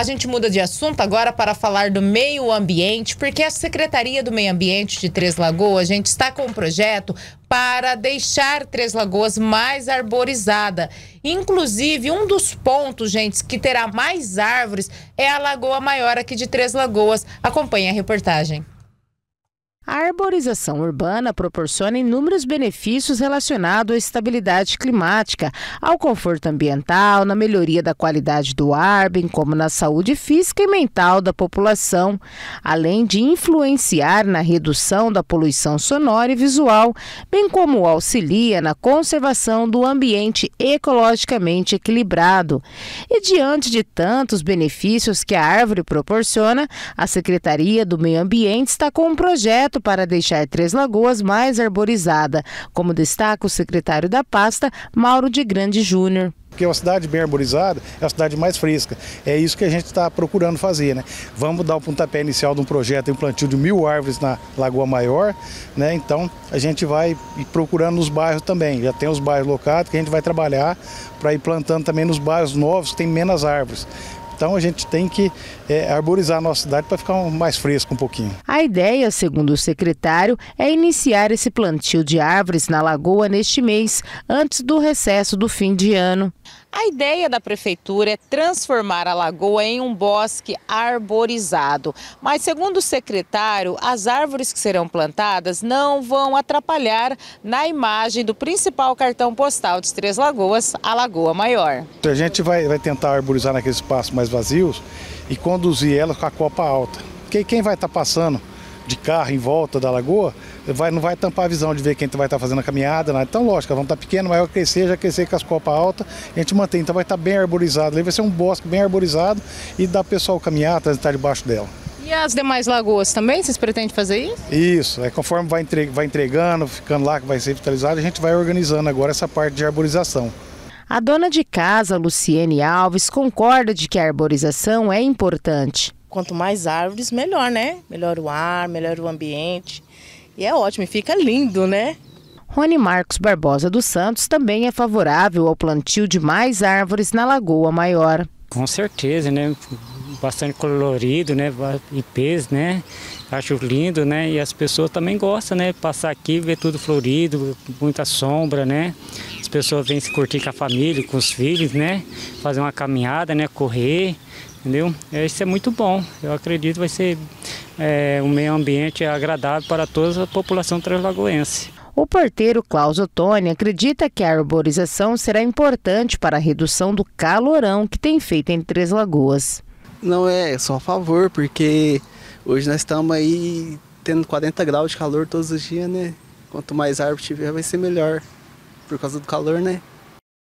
A gente muda de assunto agora para falar do meio ambiente, porque a Secretaria do Meio Ambiente de Três Lagoas, a gente está com um projeto para deixar Três Lagoas mais arborizada. Inclusive, um dos pontos, gente, que terá mais árvores é a Lagoa Maior aqui de Três Lagoas. Acompanhe a reportagem arborização urbana proporciona inúmeros benefícios relacionados à estabilidade climática, ao conforto ambiental, na melhoria da qualidade do ar, bem como na saúde física e mental da população, além de influenciar na redução da poluição sonora e visual, bem como auxilia na conservação do ambiente ecologicamente equilibrado. E diante de tantos benefícios que a árvore proporciona, a Secretaria do Meio Ambiente está com um projeto para para deixar Três Lagoas mais arborizada, como destaca o secretário da pasta, Mauro de Grande Júnior porque é uma cidade bem arborizada é uma cidade mais fresca. É isso que a gente está procurando fazer. Né? Vamos dar o pontapé inicial de um projeto em plantio de mil árvores na Lagoa Maior. Né? Então a gente vai procurando nos bairros também. Já tem os bairros locados que a gente vai trabalhar para ir plantando também nos bairros novos que tem menos árvores. Então a gente tem que é, arborizar a nossa cidade para ficar mais fresco um pouquinho. A ideia, segundo o secretário, é iniciar esse plantio de árvores na lagoa neste mês, antes do recesso do fim de ano. A ideia da prefeitura é transformar a lagoa em um bosque arborizado. Mas, segundo o secretário, as árvores que serão plantadas não vão atrapalhar na imagem do principal cartão postal de Três Lagoas, a Lagoa Maior. A gente vai, vai tentar arborizar naqueles espaços mais vazios e conduzir ela com a copa alta. Porque quem vai estar tá passando de carro em volta da lagoa, vai, não vai tampar a visão de ver quem vai estar tá fazendo a caminhada. Nada. Então, lógico, vão estar tá pequeno, maior crescer, já crescer com as copas altas, a gente mantém. Então vai estar tá bem arborizado. Ali vai ser um bosque bem arborizado e dá o pessoal caminhar, transitar debaixo dela. E as demais lagoas também? Vocês pretendem fazer isso? Isso, é conforme vai, entre, vai entregando, ficando lá que vai ser vitalizado, a gente vai organizando agora essa parte de arborização. A dona de casa, Luciene Alves, concorda de que a arborização é importante. Quanto mais árvores, melhor, né? Melhor o ar, melhor o ambiente. E é ótimo, e fica lindo, né? Rony Marcos Barbosa dos Santos também é favorável ao plantio de mais árvores na Lagoa Maior. Com certeza, né? Bastante colorido, né? Ipês, né? Acho lindo, né? E as pessoas também gostam, né? Passar aqui, ver tudo florido, muita sombra, né? As pessoas vêm se curtir com a família, com os filhos, né? Fazer uma caminhada, né? Correr, entendeu? É, isso é muito bom. Eu acredito que vai ser é, um meio ambiente agradável para toda a população translagoense. O porteiro Klaus Ottoni acredita que a arborização será importante para a redução do calorão que tem feito em Três Lagoas. Não é, é só a favor, porque hoje nós estamos aí tendo 40 graus de calor todos os dias, né? Quanto mais árvore tiver, vai ser melhor por causa do calor, né?